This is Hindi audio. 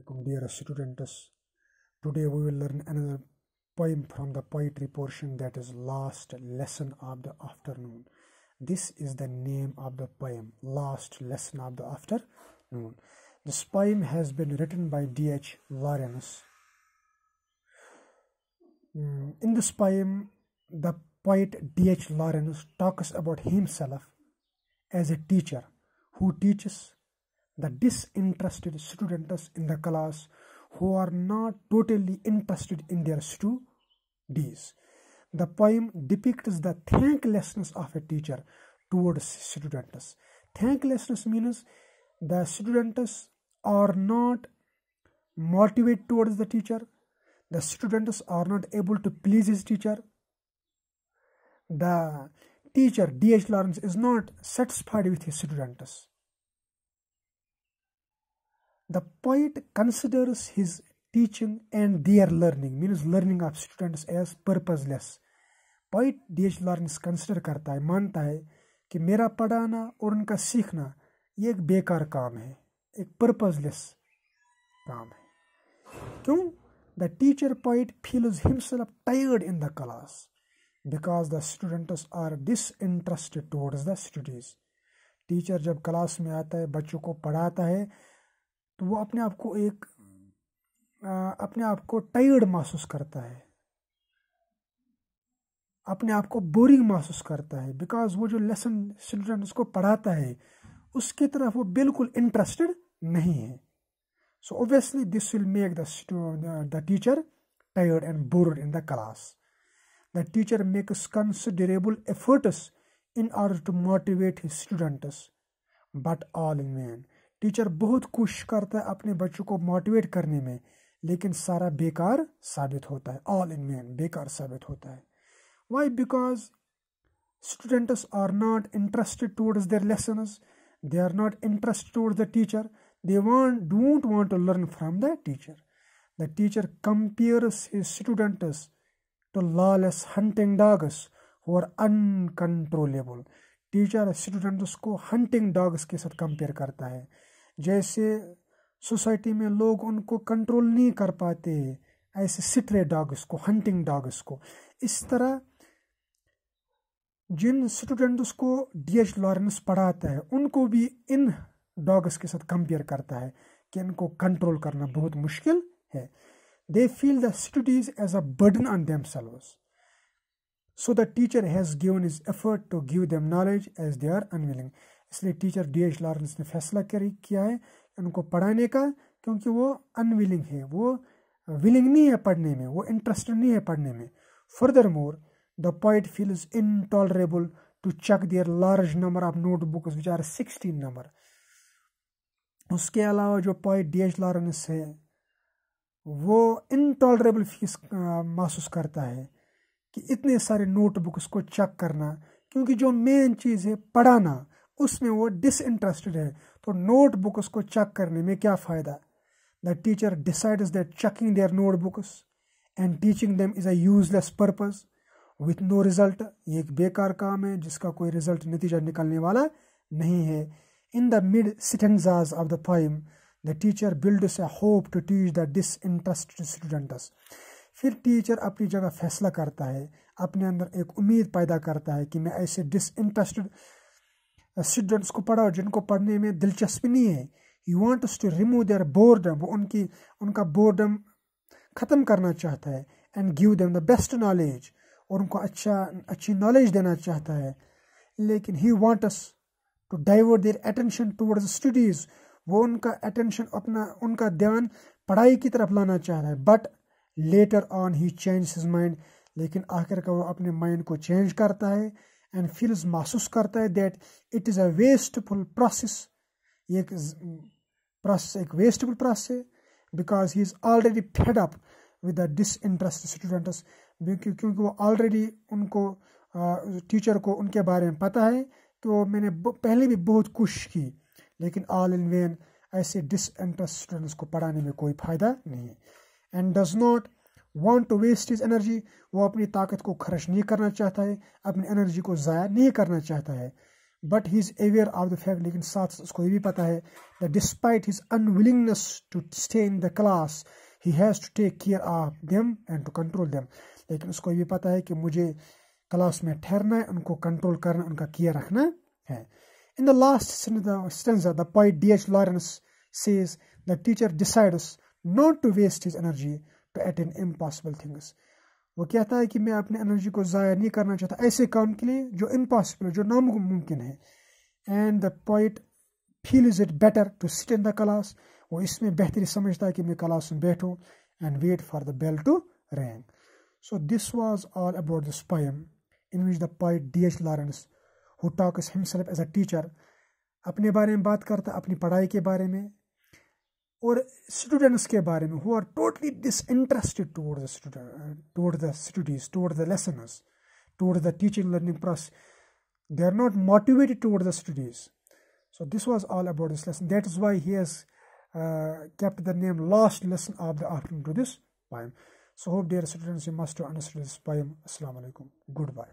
Welcome dear students. Today we will learn another poem from the poetry portion that is last lesson of the afternoon. This is the name of the poem, last lesson of the afternoon. This poem has been written by D.H. Lawrence. Hmm, in this poem, the poet D.H. Lawrence talks about himself as a teacher who teaches the disinterested students in the class who are not totally interested in their studies. The poem depicts the thanklessness of a teacher towards students. Thanklessness means the students are not motivated towards the teacher, the students are not able to please his teacher, the teacher D.H. Lawrence is not satisfied with his students the poet considers his teaching and their learning means learning of students as purposeless poet D H Lawrence consider करता है मानता है कि मेरा पढ़ाना और उनका सीखना ये एक बेकार काम है एक पर्पजलेस काम है क्यों the teacher poet feels himself tired in the class because the students are disinterested towards the studies teacher जब क्लास में आता है बच्चों को पढ़ाता है तो वो अपने आप को एक आ, अपने आप को टायर्ड महसूस करता है अपने आप को बोरिंग महसूस करता है बिकॉज वो जो लेसन स्टूडेंट उसको पढ़ाता है उसकी तरफ वो बिल्कुल इंटरेस्टेड नहीं है so obviously this will make the teacher tired and bored in the class the teacher makes considerable efforts in order to motivate his students but all in vain. Teacher बहुत कोशिश करता है अपने बच्चों को मोटिवेट करने में लेकिन सारा बेकार साबित होता है ऑल इन मेन बेकार साबित होता है why because students are not interested towards their lesson they are not interest towards the teacher they want don't want to learn from the teacher the teacher compares his students to lawless hunting dogs और आर अनकंट्रोलेबल टीचर स्टूडेंट्स को हंटिंग डॉग्स के साथ कंपेयर करता है जैसे सोसाइटी में लोग उनको कंट्रोल नहीं कर पाते ऐसे स्ट्रे डॉग्स को हंटिंग डॉग्स को इस तरह जिन स्टूडेंट्स को डी एच लॉरेंस पढ़ाता है उनको भी इन डॉग्स के साथ कंपेयर करता है कि इनको कंट्रोल करना बहुत मुश्किल है they feel the studies as a burden on themselves so the teacher has given his effort to give them knowledge as they are unwilling इसलिए टीचर डी एच लॉरेंस ने फैसला कर किया है उनको पढ़ाने का क्योंकि वो अनविलिंग है वो विलिंग नहीं है पढ़ने में वो इंटरेस्टेड नहीं है पढ़ने में furthermore the poet feels intolerable to check their large number of notebooks which are sixteen number उसके अलावा जो पॉइंट डी एच लॉरेंस है वो इनटॉलरेबल फीस महसूस करता है कि इतने सारे नोट बुक्स को चेक करना क्योंकि जो मेन चीज़ है पढ़ाना उसमें वो डिसइंटरेस्टेड है तो नोटबुक उसको चेक करने में क्या फ़ायदा the teacher decides that checking their notebooks and teaching them is a useless purpose with no result ये एक बेकार काम है जिसका कोई रिज़ल्ट नतीजा निकलने वाला नहीं है in the mid stanzas of the poem the teacher builds a hope to teach the interested students फिर टीचर अपनी जगह फैसला करता है अपने अंदर एक उम्मीद पैदा करता है कि मैं ऐसे डिसइंटरेस्टेड स्टूडेंट्स को पढ़ाओ जिनको पढ़ने में दिलचस्पी नहीं है you want to remove their boredom वो उनकी उनका बोर्डम ख़त्म करना चाहता है and give them the best knowledge और उनको अच्छा अच्छी नॉलेज देना चाहता है लेकिन he wants to divert their attention towards studies वो उनका अटेंशन अपना उनका ध्यान पढ़ाई की तरफ लाना चाह रहा है but later on he change his mind लेकिन आखिर का वो अपने माइंड को चेंज करता है एंड फील्स महसूस करता है that it is a wasteful process ये एक प्रोसेस एक वेस्टफुल प्रोसेस है because he is already fed up with the interest students क्योंकि वो ऑलरेडी उनको टीचर को उनके बारे में पता है तो मैंने पहले भी बहुत कोशिश की लेकिन ऑल इन वेन ऐसे डिस इंटरेस्ट स्टूडेंट्स को पढ़ाने में कोई फ़ायदा नहीं and does not want to waste his energy वो अपनी ताकत को खर्च नहीं करना चाहता है अपनी एनर्जी को ज़ाया नहीं करना चाहता है but he is aware of the fact लेकिन साथ उसको ये भी पता है the despite his unwillingness to stay in the class he has to take care of them and to control them लेकिन उसको ये भी पता है कि मुझे क्लास में ठहरना है उनको कंट्रोल करना उनका केयर रखना है in the last stanza the poet D H Lawrence says the teacher decides not to waste his energy to attain impossible things वो कहता है कि मैं अपनी एनर्जी को ज़ाया नहीं करना चाहता ऐसे काम के लिए जो इम्पॉसिबल है जो नामुमकिन है and the poet feel is it better to sit in the class वो इसमें बेहतरी समझता है कि मैं क्लास में बैठूँ and wait for the bell to rang so this was all about this poem in which the poet D H Lawrence who talks himself as a teacher अपने बारे में बात करता अपनी पढ़ाई के बारे में और स्टूडेंट्स के बारे में who are totally disinterested toward the student toward the studies toward the lessons toward the teaching learning process they are not motivated towards the studies so this was all about this lesson that is why he has uh, kept the name last lesson of the afternoon to this poem so hope dear students you must understand this poem assalamu alaikum goodbye